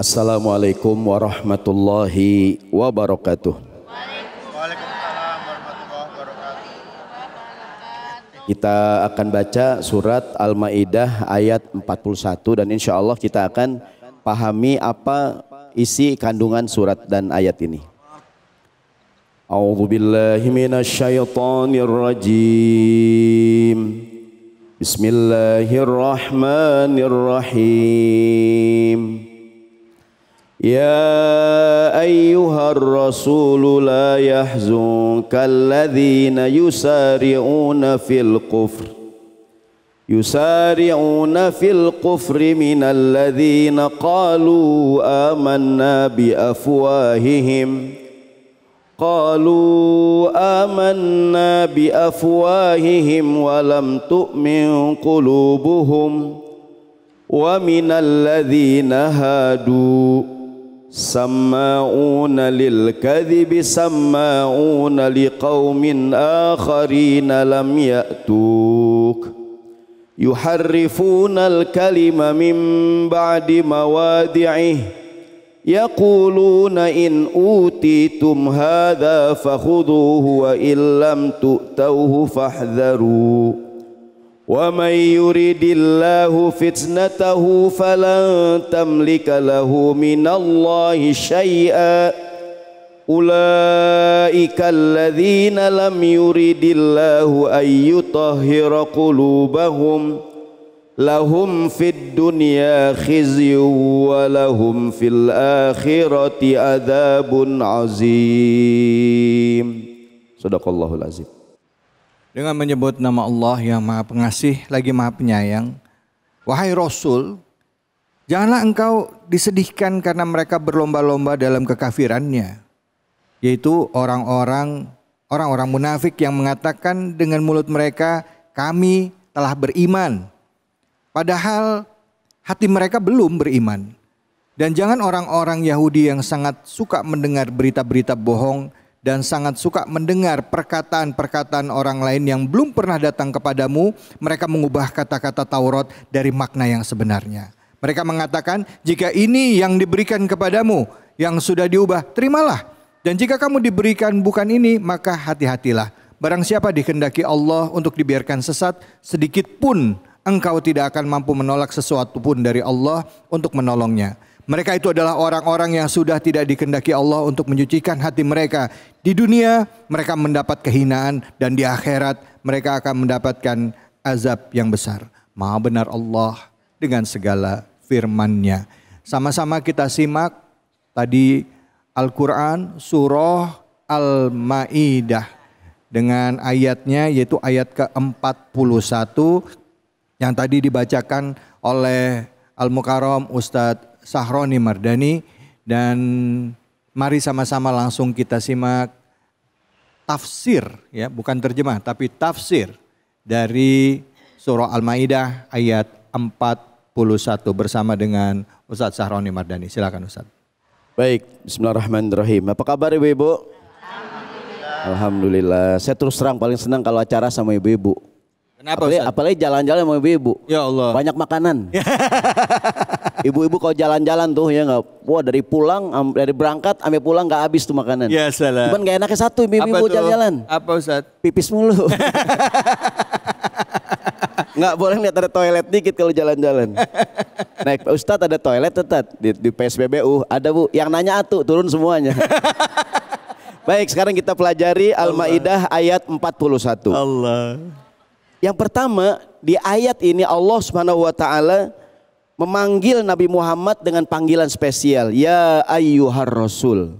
Assalamualaikum warahmatullahi wabarakatuh. Waalaikumsalam warahmatullahi wabarakatuh. Kita akan baca surat Al-Maidah ayat 41 dan insya Allah kita akan pahami apa isi kandungan surat dan ayat ini. A'udzu billahi minasyaitonir rajim. Bismillahirrahmanirrahim. يا أيها الرسول لا يحزنك الذين يسارعون في الكفر يسارعون في الكفر من الذين قالوا آمنا بأفواههم قالوا آمنا بأفواههم ولم تؤمن قلوبهم ومن الذين هادوا سماعون للكذب سماعون لقوم آخرين لم يأتوك يحرفون الكلم من بعد موادعه يقولون إن أوتيتم هذا فخذوه وإن لم تؤتوه فاحذروا ومن يريد الله فتنته فلن تملك له من الله شيئا أولئك الذين لم يريد الله أن يطهر قلوبهم لهم في الدنيا خزي ولهم في الآخرة عذاب عظيم صدق الله العظيم dengan menyebut nama Allah yang Maha Pengasih lagi Maha Penyayang. Wahai Rasul, janganlah engkau disedihkan karena mereka berlomba-lomba dalam kekafirannya, yaitu orang-orang orang-orang munafik yang mengatakan dengan mulut mereka, "Kami telah beriman." Padahal hati mereka belum beriman. Dan jangan orang-orang Yahudi yang sangat suka mendengar berita-berita bohong dan sangat suka mendengar perkataan-perkataan orang lain yang belum pernah datang kepadamu, mereka mengubah kata-kata Taurat dari makna yang sebenarnya. Mereka mengatakan, "Jika ini yang diberikan kepadamu yang sudah diubah, terimalah. Dan jika kamu diberikan bukan ini, maka hati-hatilah. Barang siapa dikehendaki Allah untuk dibiarkan sesat, sedikit pun engkau tidak akan mampu menolak sesuatu pun dari Allah untuk menolongnya." Mereka itu adalah orang-orang yang sudah tidak dikendaki Allah untuk menyucikan hati mereka. Di dunia mereka mendapat kehinaan dan di akhirat mereka akan mendapatkan azab yang besar. Maha benar Allah dengan segala firmannya. Sama-sama kita simak tadi Al-Qur'an surah Al-Maidah dengan ayatnya yaitu ayat ke-41 yang tadi dibacakan oleh Al-Mukarram Ustadz Sahroni Mardani dan mari sama-sama langsung kita simak tafsir ya, bukan terjemah tapi tafsir dari surah Al-Maidah ayat 41 bersama dengan Ustadz Sahroni Mardani. Silakan Ustadz. Baik, bismillahirrahmanirrahim. Apa kabar Ibu-ibu? Alhamdulillah. Alhamdulillah. Saya terus terang paling senang kalau acara sama Ibu-ibu. Kenapa apalagi, Apalagi jalan-jalan sama ibu-ibu. Ya Allah. Banyak makanan. Ibu-ibu kalau jalan-jalan tuh ya nggak, wah dari pulang, dari berangkat sampai pulang nggak habis tuh makanan. Ya salah. Cuman nggak enaknya satu ibu-ibu jalan-jalan. Apa Ustaz? Pipis mulu. nggak boleh lihat ada toilet dikit kalau jalan-jalan. Naik Ustadz ada toilet tetap di, di PSBBU ada bu. Yang nanya atu turun semuanya. Baik sekarang kita pelajari Al-Maidah ayat 41. Allah. Yang pertama di ayat ini Allah Subhanahu wa taala memanggil Nabi Muhammad dengan panggilan spesial, ya ayyuhar rasul.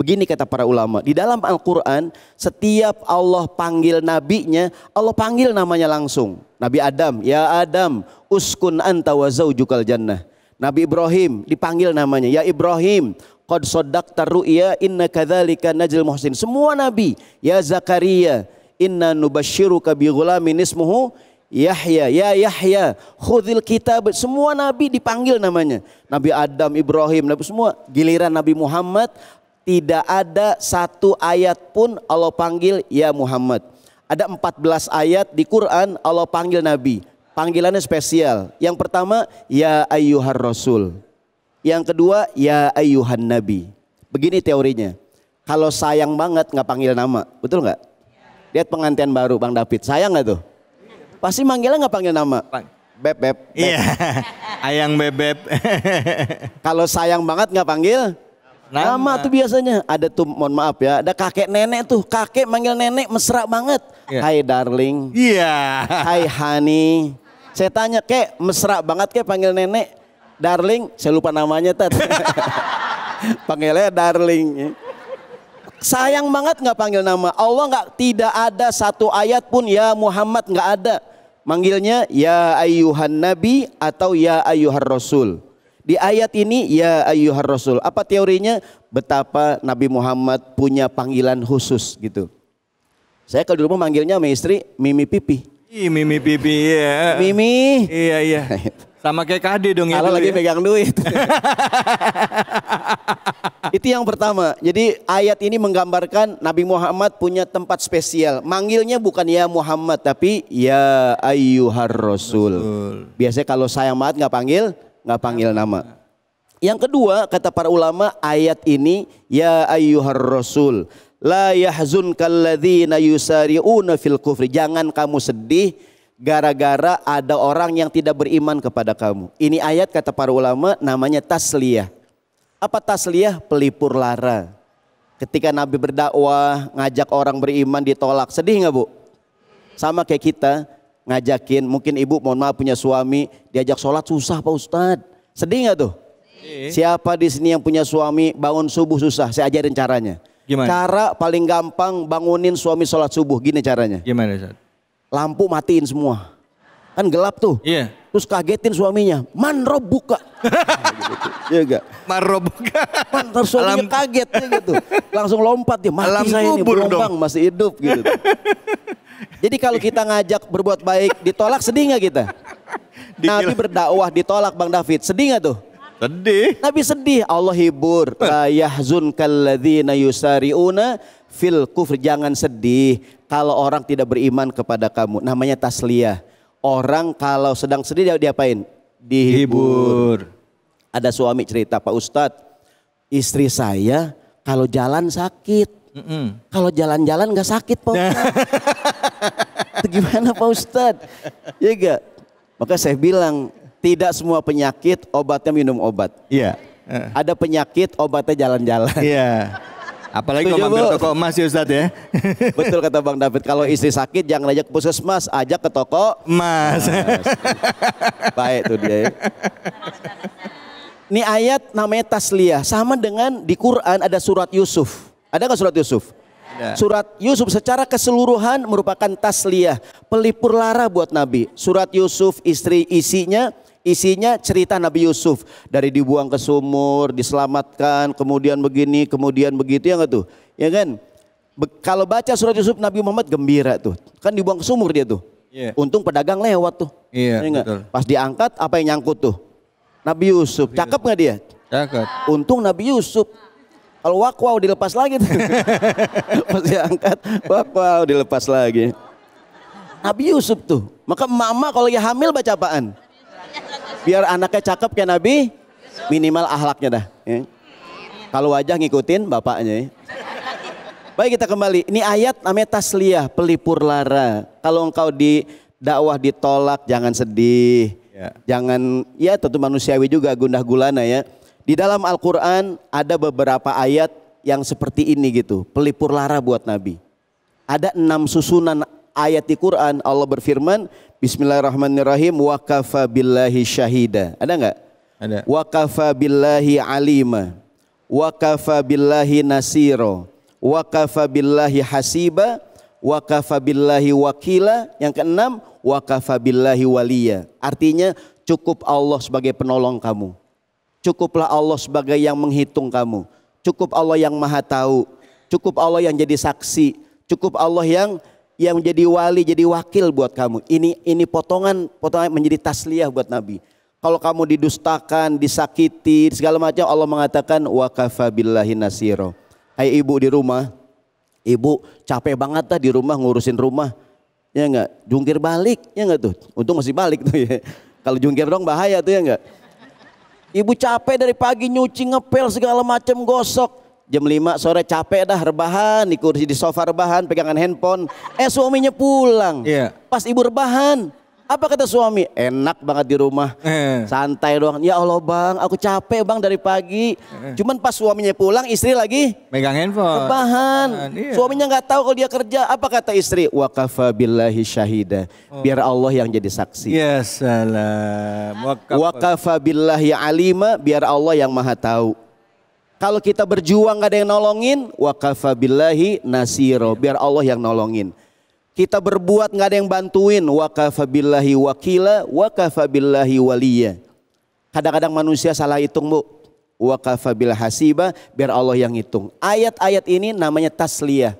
Begini kata para ulama, di dalam Al-Qur'an setiap Allah panggil nabinya, Allah panggil namanya langsung. Nabi Adam, ya Adam, uskun anta wa zaujukal jannah. Nabi Ibrahim dipanggil namanya, ya Ibrahim, qad saddaqta ru'ya inna kadzalika najil muhsin. Semua nabi, ya Zakaria, inna nubashiru bi ghulamin ismuhu Yahya, ya Yahya, khudil kitab. Semua nabi dipanggil namanya. Nabi Adam, Ibrahim, nabi semua. Giliran Nabi Muhammad tidak ada satu ayat pun Allah panggil ya Muhammad. Ada 14 ayat di Quran Allah panggil nabi. Panggilannya spesial. Yang pertama ya ayyuhar rasul. Yang kedua ya ayyuhan nabi. Begini teorinya. Kalau sayang banget nggak panggil nama, betul nggak? Lihat pengantian baru Bang David, sayang nggak tuh? Pasti manggilnya nggak panggil nama? Beb, beb. Iya. Ayang bebeb. Kalau sayang banget nggak panggil? Nama. nama tuh biasanya ada tuh mohon maaf ya ada kakek nenek tuh kakek manggil nenek mesra banget yeah. Hai darling Iya yeah. Hai honey saya tanya kek mesra banget kek panggil nenek darling saya lupa namanya tet panggilnya darling sayang banget nggak panggil nama Allah nggak tidak ada satu ayat pun ya Muhammad nggak ada manggilnya ya ayuhan nabi atau ya ayuhar rasul. Di ayat ini ya ayuhar rasul. Apa teorinya? Betapa Nabi Muhammad punya panggilan khusus gitu. Saya kalau di rumah manggilnya sama istri Mimi Pipi. Ih, Mimi Pipi ya. Mimi. Iya iya. Sama kayak kade dong ya. Kalau lagi pegang duit. Itu yang pertama. Jadi ayat ini menggambarkan Nabi Muhammad punya tempat spesial. Manggilnya bukan ya Muhammad tapi ya ayyuhar rasul. Biasanya kalau sayang banget nggak panggil, nggak panggil nama. Yang kedua kata para ulama ayat ini ya ayyuhar rasul. La yahzunkal yusari'una fil kufri. Jangan kamu sedih gara-gara ada orang yang tidak beriman kepada kamu. Ini ayat kata para ulama namanya tasliyah apa tasliyah? Pelipur lara. Ketika Nabi berdakwah, ngajak orang beriman ditolak. Sedih nggak bu? Sama kayak kita, ngajakin, mungkin ibu mohon maaf punya suami, diajak sholat susah Pak ustad Sedih nggak tuh? Siapa di sini yang punya suami bangun subuh susah? Saya ajarin caranya. Gimana? Cara paling gampang bangunin suami sholat subuh, gini caranya. Gimana Ustaz? Lampu matiin semua kan gelap tuh. Iya. Terus kagetin suaminya, man buka. Iya enggak? Man buka. Man terus suaminya Alam... kaget ya gitu. Langsung lompat dia, mati Alam saya ini berlombang masih hidup gitu. Jadi kalau kita ngajak berbuat baik ditolak sedih gak kita? Nabi berdakwah ditolak Bang David, sedih gak tuh? Sedih. Nabi sedih, Allah hibur. La yahzun kalladzina yusari'una fil kufr. Jangan sedih kalau orang tidak beriman kepada kamu. Namanya tasliyah. Orang kalau sedang sedih dia diapain? Dihibur. Ada suami cerita, Pak Ustadz, istri saya kalau jalan sakit. Mm -mm. Kalau jalan-jalan gak sakit Pak Ustadz. gimana Pak Ustadz? Iya gak? Maka saya bilang, tidak semua penyakit obatnya minum obat. Iya. Yeah. Ada penyakit obatnya jalan-jalan. Iya. -jalan. Yeah. Apalagi kalau mampir toko emas ya Ustadz ya. Betul kata Bang David, kalau istri sakit jangan ajak ke puskesmas, ajak ke toko emas. Baik tuh dia ya. Ini ayat namanya tasliyah, sama dengan di Quran ada surat Yusuf. Ada nggak surat Yusuf? Surat Yusuf secara keseluruhan merupakan tasliyah, pelipur lara buat Nabi. Surat Yusuf istri isinya Isinya cerita Nabi Yusuf dari dibuang ke sumur, diselamatkan, kemudian begini, kemudian begitu ya enggak tuh? Ya kan? Be kalau baca surat Yusuf Nabi Muhammad gembira tuh. Kan dibuang ke sumur dia tuh. Yeah. Untung pedagang lewat tuh. Iya. Yeah, ya Pas diangkat apa yang nyangkut tuh? Nabi Yusuf. Cakep nggak dia? Cakep. Untung Nabi Yusuf. Kalau wakwau dilepas lagi tuh. Pas diangkat wakwau dilepas lagi. Nabi Yusuf tuh. Maka mama kalau ya hamil baca apaan? Biar anaknya cakep kayak Nabi, minimal ahlaknya dah. Ya. Kalau wajah ngikutin bapaknya ya. Baik kita kembali. Ini ayat namanya tasliyah, pelipur lara. Kalau engkau di dakwah ditolak, jangan sedih. Ya. Jangan, ya tentu manusiawi juga gundah gulana ya. Di dalam Al-Quran ada beberapa ayat yang seperti ini gitu. Pelipur lara buat Nabi. Ada enam susunan ayat di Quran Allah berfirman Bismillahirrahmanirrahim wa kafa billahi syahida. Ada enggak? Ada. Wa kafa billahi alima. Wa kafa billahi nasiro. Wa kafa billahi hasiba. Wa kafa billahi wakila. Yang keenam, wa kafa billahi waliya. Artinya cukup Allah sebagai penolong kamu. Cukuplah Allah sebagai yang menghitung kamu. Cukup Allah yang maha tahu. Cukup Allah yang jadi saksi. Cukup Allah yang yang menjadi wali, jadi wakil buat kamu. Ini ini potongan potongan menjadi tasliyah buat Nabi. Kalau kamu didustakan, disakiti, segala macam Allah mengatakan wa billahi nasiro. Hai ibu di rumah, ibu capek banget tadi di rumah ngurusin rumah. Ya enggak, jungkir balik, ya enggak tuh. Untung masih balik tuh ya. Kalau jungkir dong bahaya tuh ya enggak. Ibu capek dari pagi nyuci, ngepel segala macam, gosok. Jam 5 sore capek dah rebahan di kursi di sofa rebahan pegangan handphone. Eh suaminya pulang. Iya. Pas ibu rebahan. Apa kata suami? Enak banget di rumah. Eh. Santai doang. Ya Allah bang aku capek bang dari pagi. Eh. Cuman pas suaminya pulang istri lagi. Megang handphone. Rebahan. Yeah. Iya. Suaminya nggak tahu kalau dia kerja. Apa kata istri? Wakafa billahi syahida. Oh. Biar Allah yang jadi saksi. Ya salam. Wakafa billahi alima. Biar Allah yang maha tahu. Kalau kita berjuang nggak ada yang nolongin, wakafabilahi nasiro. Biar Allah yang nolongin. Kita berbuat nggak ada yang bantuin, wakafabilahi wakila, wakafabilahi waliya. Kadang-kadang manusia salah hitung bu. Wakafabil hasiba, biar Allah yang hitung. Ayat-ayat ini namanya tasliyah.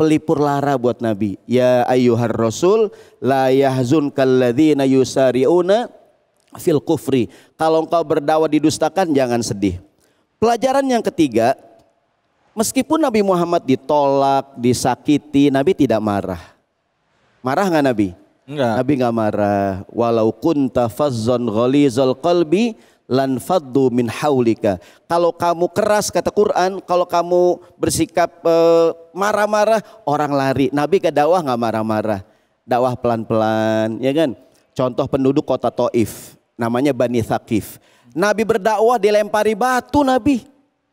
Pelipur lara buat Nabi. Ya ayyuhar rasul, la yahzun ladzina yusari'una fil kufri. Kalau engkau berdawa didustakan jangan sedih. Pelajaran yang ketiga, meskipun Nabi Muhammad ditolak, disakiti, Nabi tidak marah. Marah nggak Nabi? Enggak. Nabi nggak marah. Walau kunta fazzon ghalizul qalbi lan faddu min haulika. Kalau kamu keras kata Quran, kalau kamu bersikap eh, marah-marah, eh, orang lari. Nabi ke dakwah nggak marah-marah. Dakwah pelan-pelan, ya kan? Contoh penduduk kota Taif, namanya Bani Thaqif. Nabi berdakwah dilempari batu Nabi.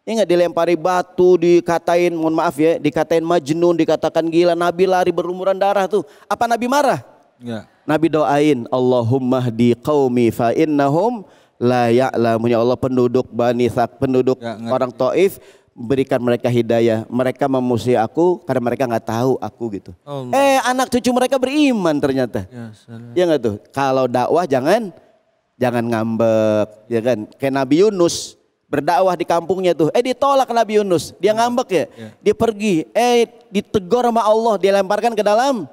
Ingat dilempari batu, dikatain, mohon maaf ya, dikatain majnun, dikatakan gila. Nabi lari berumuran darah tuh. Apa Nabi marah? Ya. Nabi doain, Allahumma di qawmi fa innahum la ya'lamun. Ya Allah penduduk Bani Sak, penduduk ya, orang Taif, berikan mereka hidayah. Mereka memusuhi aku karena mereka nggak tahu aku gitu. Allah. Eh anak cucu mereka beriman ternyata. Ya, ya gak tuh? Kalau dakwah jangan jangan ngambek, ya kan? Kayak Nabi Yunus berdakwah di kampungnya tuh, eh ditolak Nabi Yunus, dia ngambek ya, ya. dia pergi, eh ditegur sama Allah, dia lemparkan ke dalam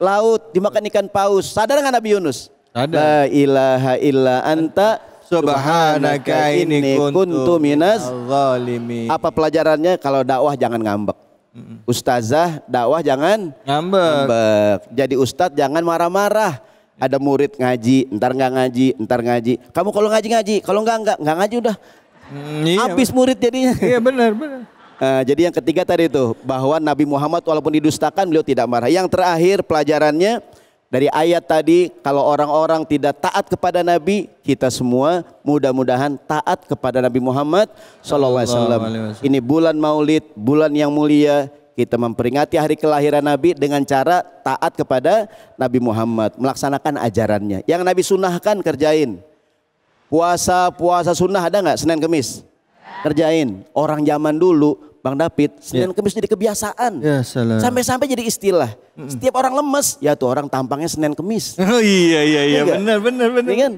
laut, dimakan ikan paus. Sadar nggak Nabi Yunus? Ada. La ilaha illa anta subhanaka ini kuntu minas Apa pelajarannya kalau dakwah jangan ngambek. Ustazah dakwah jangan ngambek. ngambek. Jadi ustadz jangan marah-marah ada murid ngaji, ntar nggak ngaji, ntar ngaji. Kamu kalau ngaji ngaji, kalau nggak nggak nggak ngaji udah. Hmm, iya, Habis murid jadinya. Iya benar benar. Uh, jadi yang ketiga tadi itu bahwa Nabi Muhammad walaupun didustakan beliau tidak marah. Yang terakhir pelajarannya dari ayat tadi kalau orang-orang tidak taat kepada Nabi kita semua mudah-mudahan taat kepada Nabi Muhammad SAW. Ini bulan Maulid, bulan yang mulia kita memperingati hari kelahiran Nabi dengan cara taat kepada Nabi Muhammad, melaksanakan ajarannya. Yang Nabi sunnahkan kerjain. Puasa puasa sunnah ada nggak Senin Kemis? Kerjain. Orang zaman dulu Bang David, Senin yeah. Kemis jadi kebiasaan. Ya, Sampai-sampai jadi istilah. Setiap orang lemes, ya tuh orang tampangnya Senin Kemis. Oh iya iya iya, ya benar benar benar. Ya kan?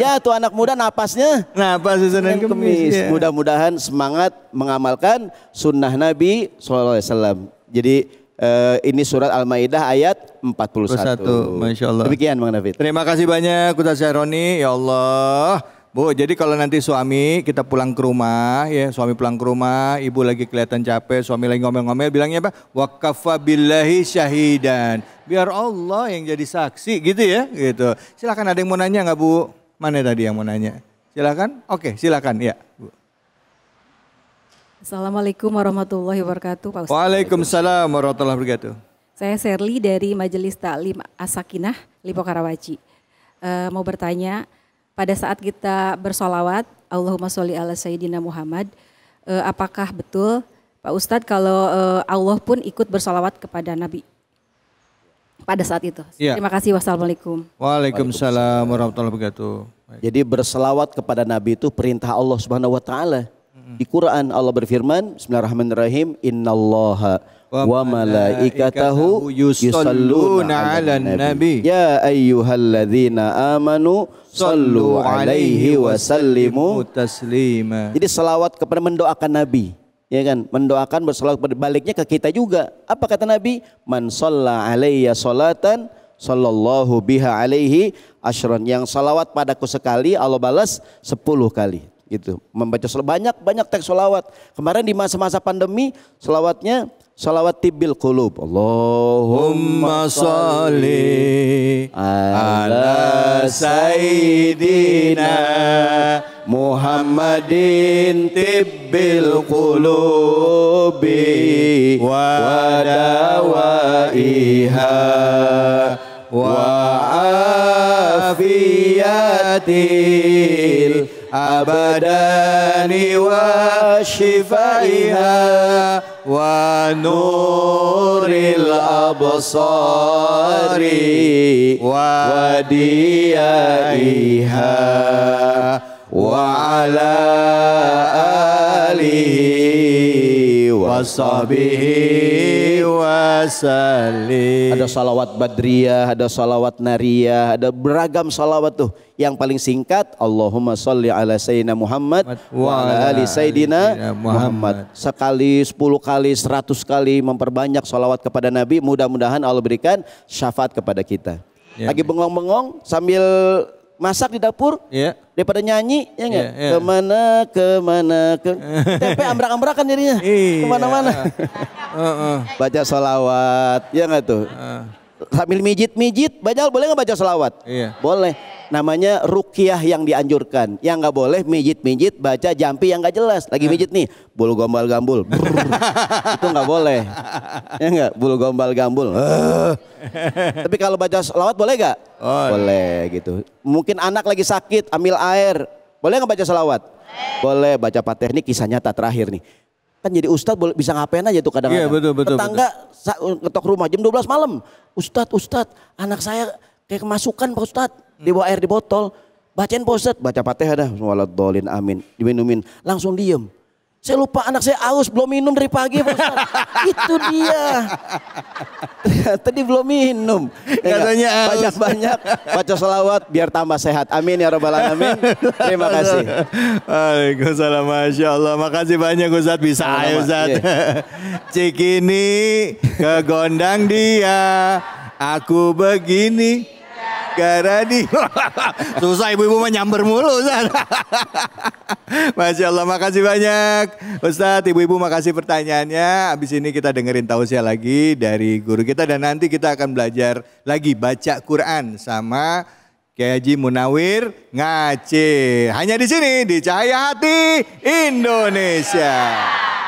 ya tuh anak muda napasnya. Napas Senin kemis. kemis. Ya. Mudah-mudahan semangat mengamalkan sunnah Nabi SAW. Jadi Uh, ini surat Al-Maidah ayat 41. Masya Allah. Demikian Bang David. Terima kasih banyak Kutasya Roni. Ya Allah. Bu, jadi kalau nanti suami kita pulang ke rumah, ya suami pulang ke rumah, ibu lagi kelihatan capek, suami lagi ngomel-ngomel, bilangnya apa? Wakafa billahi syahidan. Biar Allah yang jadi saksi, gitu ya, gitu. Silakan ada yang mau nanya nggak bu? Mana tadi yang mau nanya? Silakan. Oke, silakan ya. Bu. Assalamualaikum warahmatullahi wabarakatuh, Pak Ustaz. Waalaikumsalam warahmatullahi wabarakatuh. Saya Serly dari Majelis Taklim Asakinah, Lipo Karawaci. Uh, mau bertanya, pada saat kita bersolawat, Allahumma sholli ala Sayyidina Muhammad, eh, apakah betul Pak Ustadz kalau eh, Allah pun ikut bersolawat kepada Nabi? Pada saat itu. Ya. Terima kasih. Wassalamualaikum. Waalaikumsalam warahmatullahi wabarakatuh. Jadi berselawat kepada Nabi itu perintah Allah Subhanahu wa taala. Di Quran Allah berfirman, Bismillahirrahmanirrahim, Innallaha wa malaikatahu yusalluna 'alan nabi. Ya ayyuhalladzina amanu sallu 'alaihi wa sallimu taslima. Jadi selawat kepada mendoakan nabi ya kan mendoakan bersolawat baliknya ke kita juga apa kata Nabi man sholla alaiya solatan sallallahu biha alaihi asyron yang salawat padaku sekali Allah balas sepuluh kali gitu. Membaca banyak banyak teks solawat. Kemarin di masa-masa pandemi solawatnya solawat tibil kulub. Allahumma sholli ala sayyidina Muhammadin tibbil qulubi wa dawaiha wa afiyatil أبدان وشفائها ونور الأبصار وديائها وعلى آله وصحبه wasallim. Ada salawat badriyah, ada salawat nariyah, ada beragam salawat tuh. Yang paling singkat, Allahumma sholli ala sayyidina Muhammad wa ala ali sayyidina Muhammad. Sekali, sepuluh kali, seratus kali memperbanyak salawat kepada Nabi. Mudah-mudahan Allah berikan syafaat kepada kita. Ya, Lagi ya. bengong-bengong sambil masak di dapur. Iya daripada nyanyi ya enggak yeah, yeah. kemana kemana ke tempe ambrak-ambrakan jadinya iya. kemana-mana uh, uh. baca solawat ya enggak tuh uh. sambil mijit mijit baca, boleh nggak baca solawat yeah. boleh namanya rukiah yang dianjurkan. Yang nggak boleh mijit-mijit baca jampi yang nggak jelas. Lagi eh. mijit nih, bulu gombal gambul. itu nggak boleh. Ya nggak, bulu gombal gambul. Eh. Tapi kalau baca selawat boleh nggak? Oh. Iya. Boleh gitu. Mungkin anak lagi sakit, ambil air. Boleh nggak baca selawat? Eh. Boleh. baca pateh ini kisah nyata terakhir nih kan jadi Ustad boleh bisa ngapain aja tuh kadang-kadang. Iya, betul, betul, Tetangga betul. ngetok rumah jam 12 malam. Ustad Ustad anak saya Kayak kemasukan Pak Ustadz. Hmm. Dibawa air di botol. Bacain Pak Ustadz. Baca ada, Walad dolin amin. Diminumin. Langsung diem. Saya lupa anak saya aus belum minum dari pagi Pak Ustadz. Itu dia. Tadi belum minum. Ya Katanya Banyak-banyak baca selawat biar tambah sehat. Amin ya robbal alamin. Terima kasih. Waalaikumsalam. Masya Allah. Makasih banyak Ustadz. Bisa ayo Ustadz. Iya. Cikini kegondang dia. Aku begini gara nih Susah ibu-ibu menyamber mulu mulu. Masya Allah, makasih banyak. Ustadz, ibu-ibu makasih pertanyaannya. Abis ini kita dengerin tausiah lagi dari guru kita. Dan nanti kita akan belajar lagi baca Quran sama Kiai Haji Munawir ngaci. Hanya di sini, di Cahaya Hati Indonesia.